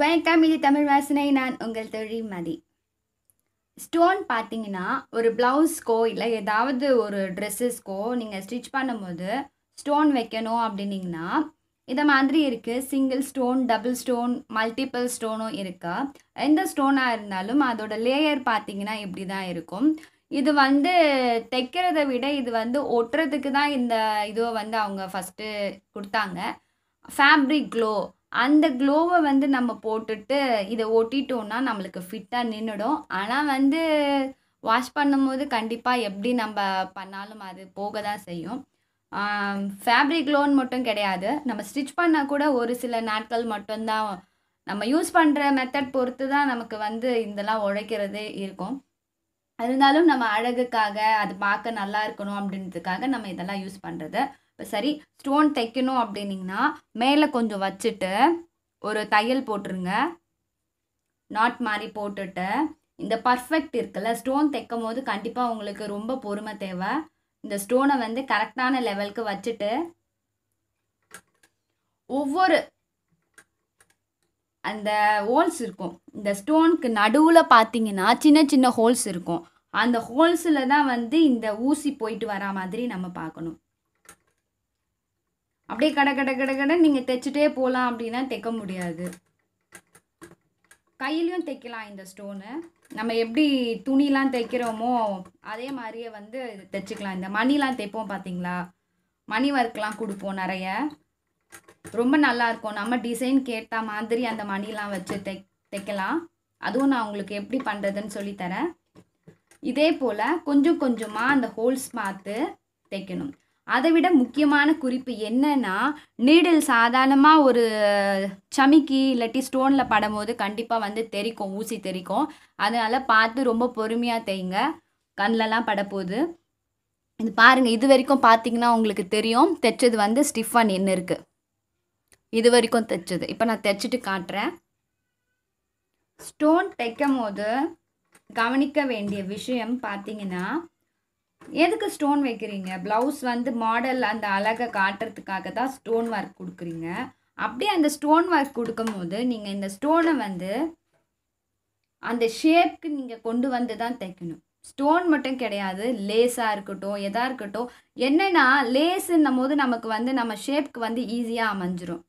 வணக்கம் இது தமிழ் வாசனை நான் உங்கள் தொழில் மதி ஸ்டோன் பார்த்தீங்கன்னா ஒரு ப்ளவுஸ்க்கோ இல்லை ஏதாவது ஒரு ட்ரெஸ்ஸஸ்க்கோ நீங்கள் ஸ்டிச் பண்ணும்போது ஸ்டோன் வைக்கணும் அப்படின்னிங்கன்னா இதை மாதிரி இருக்குது single stone double stone multiple ஸ்டோனும் இருக்கா எந்த ஸ்டோனாக இருந்தாலும் அதோட லேயர் பார்த்தீங்கன்னா இப்படி தான் இருக்கும் இது வந்து தைக்கிறத விட இது வந்து ஒட்டுறதுக்கு தான் இந்த இதுவை வந்து அவங்க ஃபஸ்ட்டு கொடுத்தாங்க ஃபேப்ரிக் க்ளோ அந்த க்ளோவை வந்து நம்ம போட்டுட்டு இதை ஒட்டிட்டோம்னா நம்மளுக்கு ஃபிட்டாக நின்றுடும் ஆனால் வந்து வாஷ் பண்ணும்போது கண்டிப்பாக எப்படி நம்ம பண்ணாலும் அது போக தான் செய்யும் ஃபேப்ரிக் க்ளோன்னு மட்டும் கிடையாது நம்ம ஸ்டிச் பண்ணால் கூட ஒரு சில நாட்கள் மட்டும்தான் நம்ம யூஸ் பண்ணுற மெத்தட் பொறுத்து தான் நமக்கு வந்து இதெல்லாம் உழைக்கிறதே இருக்கும் இருந்தாலும் நம்ம அழகுக்காக அது பார்க்க நல்லா இருக்கணும் அப்படின்றதுக்காக நம்ம இதெல்லாம் யூஸ் பண்ணுறது இப்போ சரி ஸ்டோன் தைக்கணும் அப்படின்னிங்கன்னா மேலே கொஞ்சம் வச்சுட்டு ஒரு தையல் போட்டுருங்க நாட் மாதிரி போட்டுட்டு இந்த பர்ஃபெக்ட் இருக்குல்ல ஸ்டோன் தைக்கும் போது கண்டிப்பாக உங்களுக்கு ரொம்ப பொறுமை தேவை இந்த ஸ்டோனை வந்து கரெக்டான லெவலுக்கு வச்சுட்டு ஒவ்வொரு அந்த ஹோல்ஸ் இருக்கும் இந்த ஸ்டோனுக்கு நடுவில் பார்த்தீங்கன்னா சின்ன சின்ன ஹோல்ஸ் இருக்கும் அந்த ஹோல்ஸில் தான் வந்து இந்த ஊசி போயிட்டு வரா மாதிரி நம்ம பார்க்கணும் அப்படியே கடை கடை கடை கடை நீங்கள் தைச்சிட்டே போகலாம் அப்படின்னா தைக்க முடியாது கையிலையும் தைக்கலாம் இந்த ஸ்டோனு நம்ம எப்படி துணிலாம் தைக்கிறோமோ அதே மாதிரியே வந்து தைச்சிக்கலாம் இந்த மணிலாம் தைப்போம் பார்த்தீங்களா மணி ஒர்க்லாம் கொடுப்போம் நிறைய ரொம்ப நல்லாயிருக்கும் நம்ம டிசைன் கேட்ட மாதிரி அந்த மணிலாம் வச்சு தை தைக்கலாம் அதுவும் நான் உங்களுக்கு எப்படி பண்ணுறதுன்னு சொல்லித்தரேன் இதே போல் கொஞ்சம் கொஞ்சமாக அந்த ஹோல்ஸ் பார்த்து தைக்கணும் அதை விட முக்கியமான குறிப்பு என்னன்னா நீடில் சாதாரணமாக ஒரு சமிக்கி இல்லாட்டி ஸ்டோனில் படும்போது கண்டிப்பாக வந்து தெரிக்கும் ஊசி தெரிக்கும் அதனால் பார்த்து ரொம்ப பொறுமையாக தைங்க கண்ணிலலாம் படப்போகுது இது பாருங்கள் இது வரைக்கும் பார்த்தீங்கன்னா உங்களுக்கு தெரியும் தைச்சது வந்து ஸ்டிஃபன் என்ன இருக்குது இது வரைக்கும் தைச்சது இப்போ நான் தைச்சிட்டு காட்டுறேன் ஸ்டோன் தைக்கும் போது கவனிக்க வேண்டிய விஷயம் பார்த்தீங்கன்னா எதுக்கு ஸ்டோன் வைக்கிறீங்க ப்ளவுஸ் வந்து மாடல் அந்த அழகை காட்டுறதுக்காக தான் ஸ்டோன் ஒர்க் கொடுக்குறீங்க அப்படியே அந்த ஸ்டோன் ஒர்க் கொடுக்கும்போது நீங்கள் இந்த ஸ்டோனை வந்து அந்த ஷேப்க்கு நீங்கள் கொண்டு வந்து தான் தைக்கணும் ஸ்டோன் மட்டும் கிடையாது லேஸாக இருக்கட்டும் எதாக இருக்கட்டும் என்னென்னா லேஸுன்னும் போது நமக்கு வந்து நம்ம ஷேப்க்கு வந்து ஈஸியாக அமைஞ்சிரும்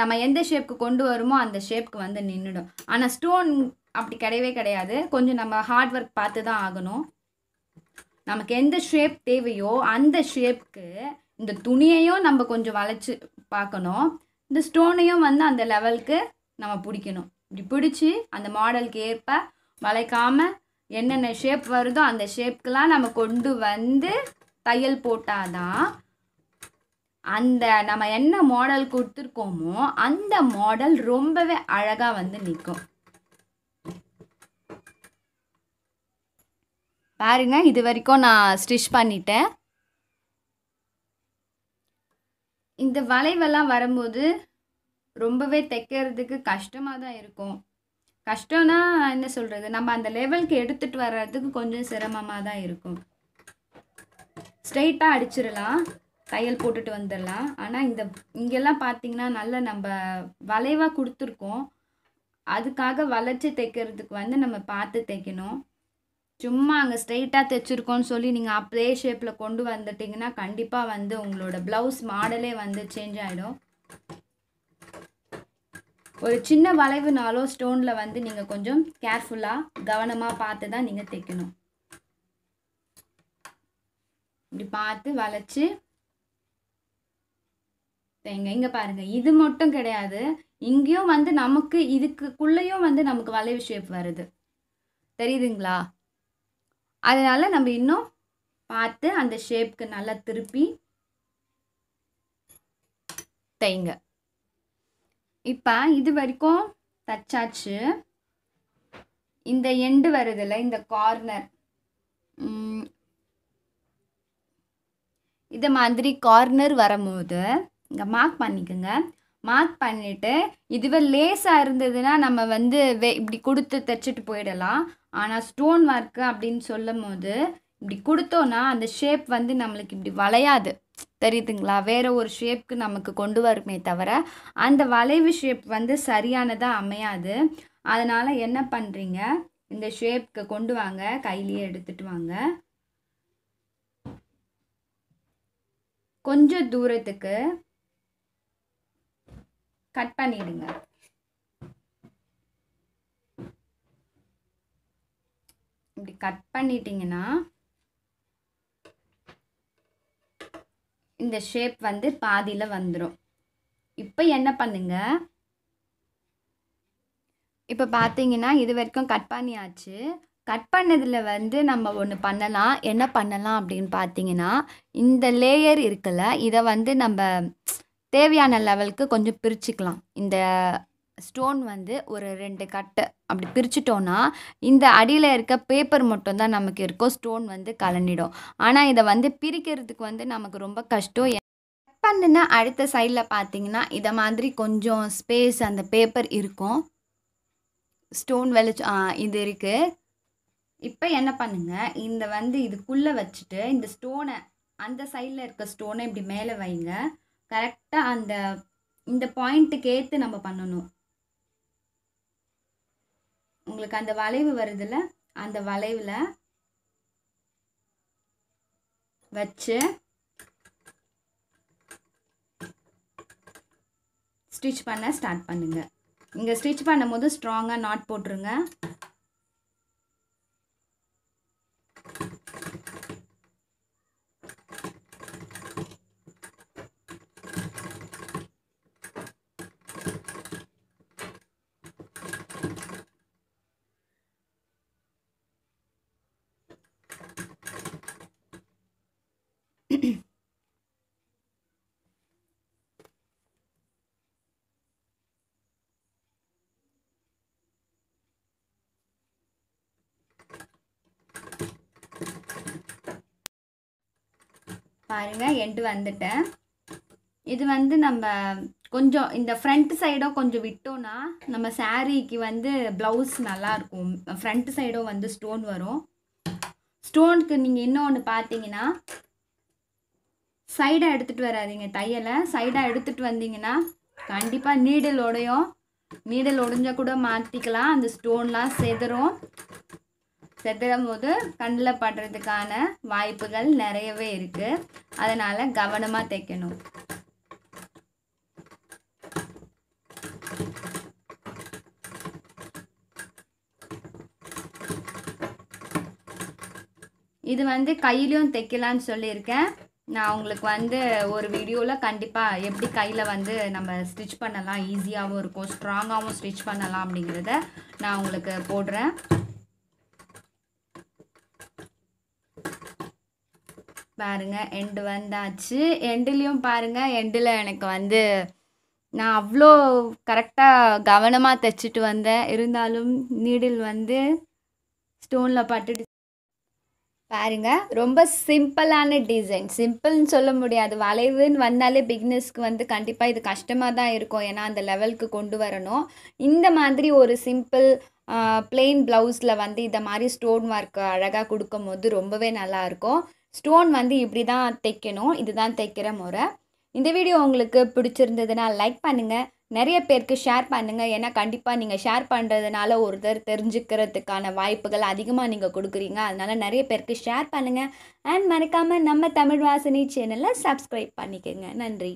நம்ம எந்த ஷேப்க்கு கொண்டு வருமோ அந்த ஷேப்க்கு வந்து நின்றுடும் ஆனால் ஸ்டோன் அப்படி கிடையவே கிடையாது கொஞ்சம் நம்ம ஹார்ட் ஒர்க் பார்த்து தான் ஆகணும் நமக்கு எந்த ஷேப் தேவையோ அந்த ஷேப்க்கு இந்த துணியையும் நம்ம கொஞ்சம் வளைச்சி பார்க்கணும் இந்த ஸ்டோனையும் வந்து அந்த லெவலுக்கு நம்ம பிடிக்கணும் இப்படி பிடிச்சி அந்த மாடலுக்கு ஏற்ப வளைக்காமல் என்னென்ன ஷேப் வருதோ அந்த ஷேப்க்கெலாம் நம்ம கொண்டு வந்து தையல் போட்டாதான் அந்த நம்ம என்ன மாடல் கொடுத்துருக்கோமோ அந்த மாடல் ரொம்பவே அழகாக வந்து நிற்கும் பாருங்கள் இது வரைக்கும் நான் ஸ்டிச் பண்ணிட்டேன் இந்த வளைவெல்லாம் வரும்போது ரொம்பவே தைக்கிறதுக்கு கஷ்டமாக தான் இருக்கும் கஷ்டம்னா என்ன சொல்கிறது நம்ம அந்த லெவலுக்கு எடுத்துகிட்டு வர்றதுக்கு கொஞ்சம் சிரமமாக தான் இருக்கும் ஸ்ட்ரைட்டாக அடிச்சிடலாம் தையல் போட்டுட்டு வந்துடலாம் ஆனால் இந்த இங்கெல்லாம் பார்த்திங்கன்னா நல்லா நம்ம வளைவாக கொடுத்துருக்கோம் அதுக்காக வளைச்சி தைக்கிறதுக்கு வந்து நம்ம பார்த்து தைக்கணும் சும்மா அங்கே ஸ்ட்ரைட்டாக தைச்சிருக்கோன்னு சொல்லி நீங்கள் அப்படியே ஷேப்பில் கொண்டு வந்துட்டிங்கன்னா கண்டிப்பாக வந்து உங்களோட ப்ளவுஸ் மாடலே வந்து சேஞ்ச் ஆகிடும் ஒரு சின்ன வளைவுனாலோ ஸ்டோனில் வந்து நீங்கள் கொஞ்சம் கேர்ஃபுல்லாக கவனமாக பார்த்து தான் நீங்கள் தைக்கணும் இப்படி பார்த்து வளைச்சி தைங்க இங்கே பாருங்கள் இது மட்டும் கிடையாது இங்கேயும் வந்து நமக்கு இதுக்குள்ளேயும் வந்து நமக்கு வளைவு ஷேப் வருது தெரியுதுங்களா அதனால் நம்ம இன்னும் பார்த்து அந்த ஷேப்க்கு நல்லா திருப்பி தைங்க இப்போ இது வரைக்கும் தச்சாச்சு இந்த எண்டு வருதுல்ல இந்த கார்னர் இது மாதிரி கார்னர் வரும்போது இங்கே மார்க் பண்ணிக்கோங்க மார்க் பண்ணிவிட்டு இதுவே லேஸாக இருந்ததுன்னா நம்ம வந்து வே இப்படி கொடுத்து தைச்சிட்டு போயிடலாம் ஆனால் ஸ்டோன் ஒர்க்கு அப்படின்னு சொல்லும் போது இப்படி கொடுத்தோன்னா அந்த ஷேப் வந்து நம்மளுக்கு இப்படி வளையாது தெரியுதுங்களா வேறு ஒரு ஷேப்க்கு நமக்கு கொண்டு வருமே தவிர அந்த வளைவு ஷேப் வந்து சரியானதாக அமையாது அதனால் என்ன பண்ணுறீங்க இந்த ஷேப்க்கு கொண்டு வாங்க கையிலேயே எடுத்துகிட்டு வாங்க கொஞ்சம் தூரத்துக்கு கட் பண்ணிடுங்க இப்படி கட் பண்ணிட்டீங்கன்னா இந்த ஷேப் வந்து பாதியில் வந்துடும் இப்போ என்ன பண்ணுங்க இப்போ பார்த்தீங்கன்னா இது வரைக்கும் கட் பண்ணியாச்சு கட் பண்ணதில் வந்து நம்ம ஒன்று பண்ணலாம் என்ன பண்ணலாம் அப்படின்னு பார்த்தீங்கன்னா இந்த லேயர் இருக்குல்ல இதை வந்து நம்ம தேவையான லெவலுக்கு கொஞ்சம் பிரிச்சுக்கலாம் இந்த ஸ்டோன் வந்து ஒரு ரெண்டு கட்டை அப்படி பிரிச்சுட்டோன்னா இந்த அடியில் இருக்க பேப்பர் மட்டும்தான் நமக்கு இருக்கும் ஸ்டோன் வந்து கலண்டிடும் ஆனால் இதை வந்து பிரிக்கிறதுக்கு வந்து நமக்கு ரொம்ப கஷ்டம் பண்ணுன்னா அடுத்த சைடில் பார்த்தீங்கன்னா இதை மாதிரி கொஞ்சம் ஸ்பேஸ் அந்த பேப்பர் இருக்கும் ஸ்டோன் வெளிச்சம் இது இருக்குது இப்போ என்ன பண்ணுங்கள் இந்த வந்து இதுக்குள்ளே வச்சுட்டு இந்த ஸ்டோனை அந்த சைடில் இருக்க ஸ்டோனை இப்படி மேலே வைங்க கரெக்டாக அந்த இந்த பாயிண்ட்டுக்கு ஏற்று நம்ம பண்ணணும் உங்களுக்கு அந்த வளைவு வருதுல அந்த வளைவில் வச்சு ஸ்டிச் பண்ண ஸ்டார்ட் பண்ணுங்கள் இங்கே ஸ்டிச் பண்ணும்போது ஸ்ட்ராங்காக நாட் போட்டுருங்க பாருங்கள் எண்டு வந்துட்டேன் இது வந்து நம்ம கொஞ்சம் இந்த ஃப்ரண்ட் சைடோ கொஞ்சம் விட்டோன்னா நம்ம சாரீக்கு வந்து ப்ளவுஸ் நல்லாயிருக்கும் ஃப்ரண்ட் சைடோ வந்து ஸ்டோன் வரும் ஸ்டோனுக்கு நீங்கள் இன்னொன்று பார்த்தீங்கன்னா சைடாக எடுத்துகிட்டு வராதிங்க தையலை சைடாக எடுத்துகிட்டு வந்தீங்கன்னா கண்டிப்பாக உடையும் நீடல் உடைஞ்சால் கூட மாற்றிக்கலாம் அந்த ஸ்டோன்லாம் செதறும் செத்துடும் போது கண்ணில் படுறதுக்கான வாய்ப்புகள் நிறையவே இருக்குது அதனால் கவனமாக தைக்கணும் இது வந்து கையிலையும் தைக்கலான்னு சொல்லியிருக்கேன் நான் உங்களுக்கு வந்து ஒரு வீடியோவில் கண்டிப்பாக எப்படி கையில் வந்து நம்ம ஸ்டிச் பண்ணலாம் ஈஸியாகவும் இருக்கும் ஸ்ட்ராங்காகவும் ஸ்டிச் பண்ணலாம் அப்படிங்கிறத நான் உங்களுக்கு போடுறேன் பாருங்கள் எண்டு வந்தாச்சு எண்டுலேயும் பாருங்கள் எண்டில் எனக்கு வந்து நான் அவ்வளோ கரெக்டாக கவனமாக தைச்சிட்டு வந்தேன் இருந்தாலும் நீடில் வந்து ஸ்டோனில் பட்டுட்டு பாருங்க ரொம்ப சிம்பிளான டிசைன் சிம்பிள்னு சொல்ல முடியாது வளைவுன்னு வந்தாலே பிக்னஸ்க்கு வந்து கண்டிப்பாக இது கஷ்டமாக தான் இருக்கும் ஏன்னா அந்த லெவலுக்கு கொண்டு வரணும் இந்த மாதிரி ஒரு சிம்பிள் பிளெயின் ப்ளவுஸில் வந்து இதை மாதிரி ஸ்டோன் ஒர்க் அழகாக கொடுக்கும் போது ரொம்பவே நல்லாயிருக்கும் ஸ்டோன் வந்து இப்படி தான் தைக்கணும் இதுதான் தைக்கிற முறை இந்த வீடியோ உங்களுக்கு பிடிச்சிருந்ததுன்னா லைக் பண்ணுங்கள் நிறைய பேருக்கு ஷேர் பண்ணுங்கள் ஏன்னா கண்டிப்பாக நீங்கள் ஷேர் பண்ணுறதுனால ஒருத்தர் தெரிஞ்சுக்கிறதுக்கான வாய்ப்புகள் அதிகமாக நீங்கள் கொடுக்குறீங்க அதனால் நிறைய பேருக்கு ஷேர் பண்ணுங்கள் அண்ட் மறக்காமல் நம்ம தமிழ் வாசினி சேனலில் சப்ஸ்கிரைப் பண்ணிக்கோங்க நன்றி